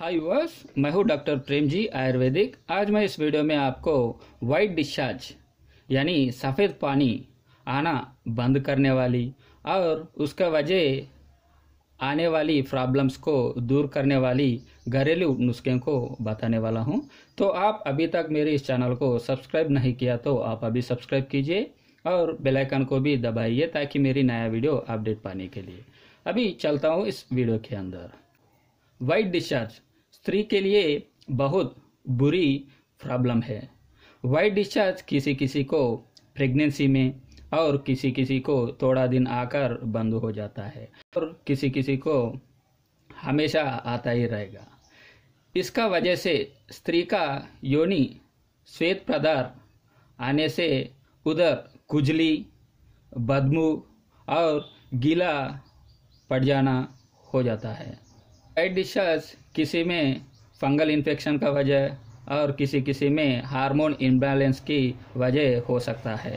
हाय verse मैं हूँ doctor प्रेम जी आयुर्वेदिक आज मैं इस वीडियो में आपको वाइट डिस्चार्ज यानी सफ़ेद पानी आना बंद करने वाली और उसका वजह आने वाली प्रॉब्लम्स को दूर करने वाली घरेलू नुस्खे को बताने वाला हूँ तो आप अभी तक मेरे इस चैनल को सब्सक्राइब नहीं किया तो आप अभी सब्सक्राइब कीजिए और बेलाइकन को भी दबाइए ताकि मेरी नया वीडियो अपडेट पाने के लिए अभी चलता हूँ इस वीडियो के अंदर वाइट डिस्चार्ज स्त्री के लिए बहुत बुरी प्रॉब्लम है वाइट डिस्चार्ज किसी किसी को प्रेगनेंसी में और किसी किसी को थोड़ा दिन आकर बंद हो जाता है और किसी किसी को हमेशा आता ही रहेगा इसका वजह से स्त्री का योनि श्वेत पदार्थ आने से उधर खुजली बदमू और गीला पड़ जाना हो जाता है साइड डिशेस किसी में फंगल इन्फेक्शन का वजह और किसी किसी में हार्मोन इम्बैलेंस की वजह हो सकता है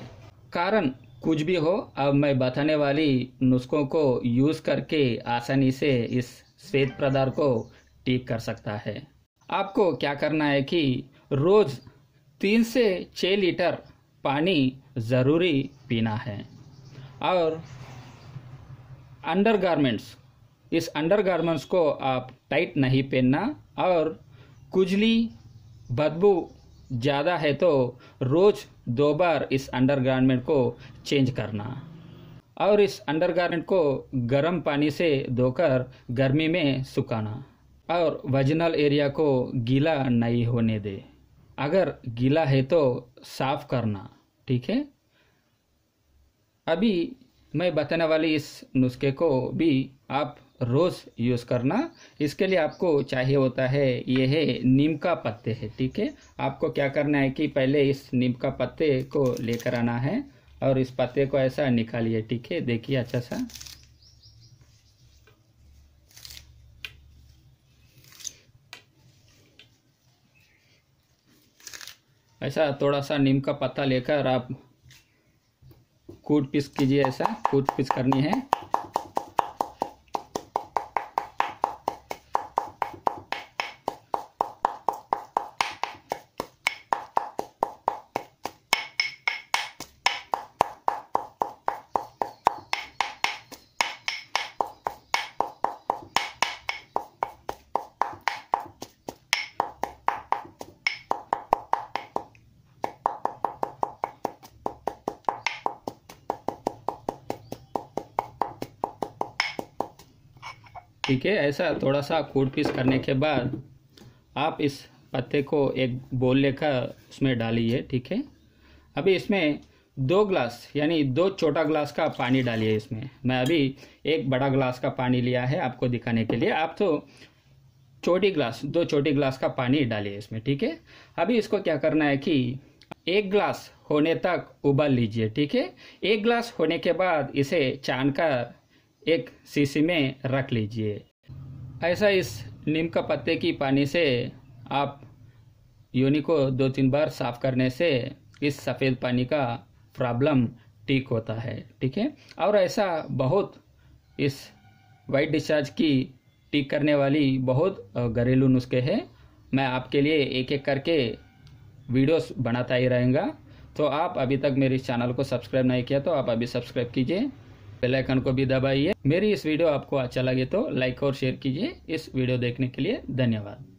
कारण कुछ भी हो अब मैं बताने वाली नुस्खों को यूज़ करके आसानी से इस श्वेत पदार्थ को ठीक कर सकता है आपको क्या करना है कि रोज़ तीन से छः लीटर पानी ज़रूरी पीना है और अंडर गारमेंट्स इस अंडरगारमेंट्स को आप टाइट नहीं पहनना और कुजली बदबू ज़्यादा है तो रोज़ दो बार इस अंडरगारमेंट को चेंज करना और इस अंडरगारमेंट को गर्म पानी से धोकर गर्मी में सुखाना और वजनल एरिया को गीला नहीं होने दे अगर गीला है तो साफ करना ठीक है अभी मैं बताने वाली इस नुस्खे को भी आप रोज़ यूज़ करना इसके लिए आपको चाहिए होता है ये है नीम का पत्ते है ठीक है आपको क्या करना है कि पहले इस नीम का पत्ते को लेकर आना है और इस पत्ते को ऐसा निकालिए ठीक है देखिए अच्छा सा ऐसा थोड़ा सा नीम का पत्ता लेकर आप कूट पीस कीजिए ऐसा कूट पीस करनी है ठीक है ऐसा थोड़ा सा कूट पीस करने के बाद आप इस पत्ते को एक बोल लेकर उसमें डालिए ठीक है अभी इसमें दो ग्लास यानी दो छोटा ग्लास का पानी डालिए इसमें मैं अभी एक बड़ा ग्लास का पानी लिया है आपको दिखाने के लिए आप तो छोटी ग्लास दो छोटी ग्लास का पानी डालिए इसमें ठीक है अभी इसको क्या करना है कि एक ग्लास होने तक उबाल लीजिए ठीक है एक ग्लास होने के बाद इसे छान कर एक शीशी में रख लीजिए ऐसा इस नीम का पत्ते की पानी से आप योनि को दो तीन बार साफ करने से इस सफ़ेद पानी का प्रॉब्लम ठीक होता है ठीक है और ऐसा बहुत इस वाइट डिस्चार्ज की ठीक करने वाली बहुत घरेलू नुस्खे हैं मैं आपके लिए एक एक करके वीडियोस बनाता ही रहेगा तो आप अभी तक मेरे चैनल को सब्सक्राइब नहीं किया तो आप अभी सब्सक्राइब कीजिए बेल आइकन को भी दबाइए मेरी इस वीडियो आपको अच्छा लगे तो लाइक और शेयर कीजिए इस वीडियो देखने के लिए धन्यवाद